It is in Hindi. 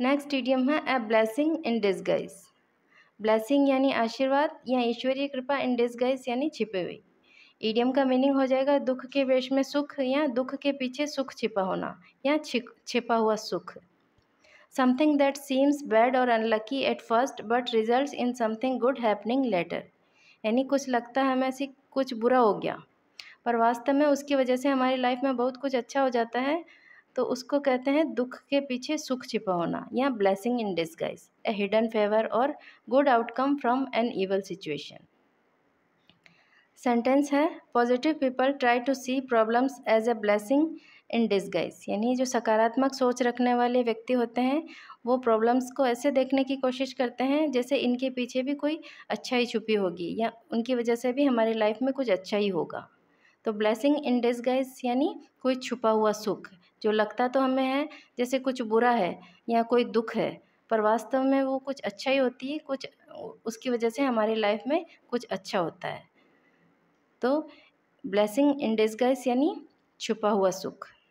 नेक्स्ट ईडियम है a blessing in disguise blessing यानी आशीर्वाद या ईश्वरीय कृपा इन डिस्गाइज यानी छिपे हुई ईडियम का मीनिंग हो जाएगा दुख के वेश में सुख या दुख के पीछे सुख छिपा होना या छिपा हुआ सुख समथिंग दैट सीम्स बैड और unlucky at first but result in something good happening later यानी कुछ लगता है हमें ऐसी कुछ बुरा हो गया पर वास्तव में उसकी वजह से हमारी लाइफ में बहुत कुछ अच्छा हो जाता है तो उसको कहते हैं दुख के पीछे सुख छिपा होना या blessing in disguise a hidden favour और good outcome from an evil situation sentence है positive people try to see problems as a blessing in disguise यानी जो सकारात्मक सोच रखने वाले व्यक्ति होते हैं वो प्रॉब्लम्स को ऐसे देखने की कोशिश करते हैं जैसे इनके पीछे भी कोई अच्छाई छुपी होगी या उनकी वजह से भी हमारी लाइफ में कुछ अच्छा ही होगा तो ब्लेसिंग इन डिस्गाइज यानी कोई छुपा हुआ सुख जो लगता तो हमें है जैसे कुछ बुरा है या कोई दुख है पर वास्तव में वो कुछ अच्छा ही होती है कुछ उसकी वजह से हमारी लाइफ में कुछ अच्छा होता है तो ब्लेसिंग इन डिस्गाइज यानी छुपा हुआ सुख